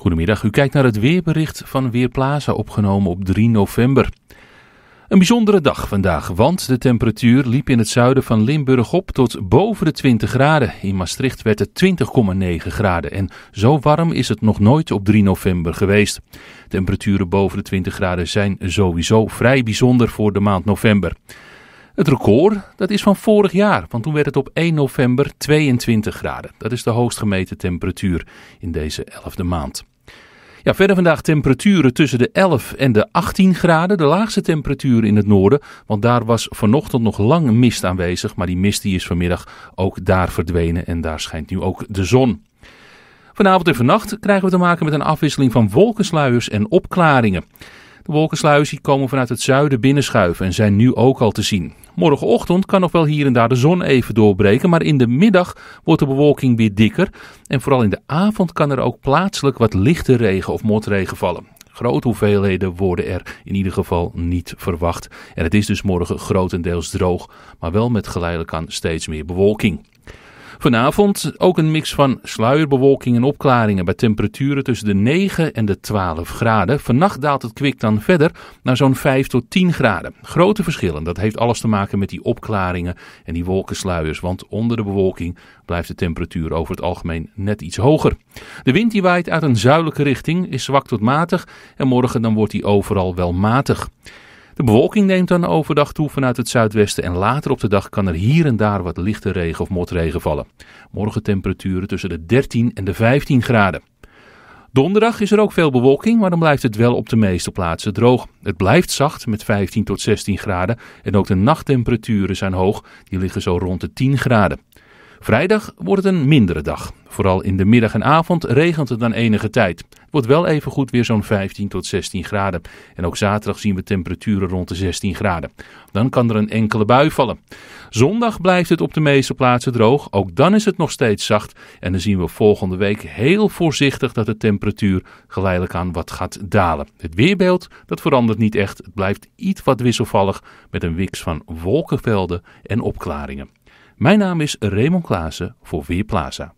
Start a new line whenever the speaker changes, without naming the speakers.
Goedemiddag, u kijkt naar het weerbericht van Weerplaza opgenomen op 3 november. Een bijzondere dag vandaag, want de temperatuur liep in het zuiden van Limburg op tot boven de 20 graden. In Maastricht werd het 20,9 graden en zo warm is het nog nooit op 3 november geweest. Temperaturen boven de 20 graden zijn sowieso vrij bijzonder voor de maand november. Het record dat is van vorig jaar, want toen werd het op 1 november 22 graden. Dat is de hoogst gemeten temperatuur in deze 11e maand. Ja, verder vandaag temperaturen tussen de 11 en de 18 graden. De laagste temperatuur in het noorden, want daar was vanochtend nog lang mist aanwezig. Maar die mist die is vanmiddag ook daar verdwenen en daar schijnt nu ook de zon. Vanavond en vannacht krijgen we te maken met een afwisseling van wolkensluiers en opklaringen. De wolkensluizen komen vanuit het zuiden binnenschuiven en zijn nu ook al te zien. Morgenochtend kan nog wel hier en daar de zon even doorbreken, maar in de middag wordt de bewolking weer dikker. En vooral in de avond kan er ook plaatselijk wat lichte regen of motregen vallen. Grote hoeveelheden worden er in ieder geval niet verwacht. En het is dus morgen grotendeels droog, maar wel met geleidelijk aan steeds meer bewolking. Vanavond ook een mix van sluierbewolking en opklaringen bij temperaturen tussen de 9 en de 12 graden. Vannacht daalt het kwik dan verder naar zo'n 5 tot 10 graden. Grote verschillen, dat heeft alles te maken met die opklaringen en die wolkensluiers, want onder de bewolking blijft de temperatuur over het algemeen net iets hoger. De wind die waait uit een zuidelijke richting is zwak tot matig en morgen dan wordt die overal wel matig. De bewolking neemt dan overdag toe vanuit het zuidwesten en later op de dag kan er hier en daar wat lichte regen of motregen vallen. Morgen temperaturen tussen de 13 en de 15 graden. Donderdag is er ook veel bewolking, maar dan blijft het wel op de meeste plaatsen droog. Het blijft zacht met 15 tot 16 graden en ook de nachttemperaturen zijn hoog, die liggen zo rond de 10 graden. Vrijdag wordt het een mindere dag. Vooral in de middag en avond regent het dan enige tijd. Het wordt wel even goed weer zo'n 15 tot 16 graden. En ook zaterdag zien we temperaturen rond de 16 graden. Dan kan er een enkele bui vallen. Zondag blijft het op de meeste plaatsen droog. Ook dan is het nog steeds zacht. En dan zien we volgende week heel voorzichtig dat de temperatuur geleidelijk aan wat gaat dalen. Het weerbeeld dat verandert niet echt. Het blijft iets wat wisselvallig met een mix van wolkenvelden en opklaringen. Mijn naam is Raymond Klaassen voor Plaza.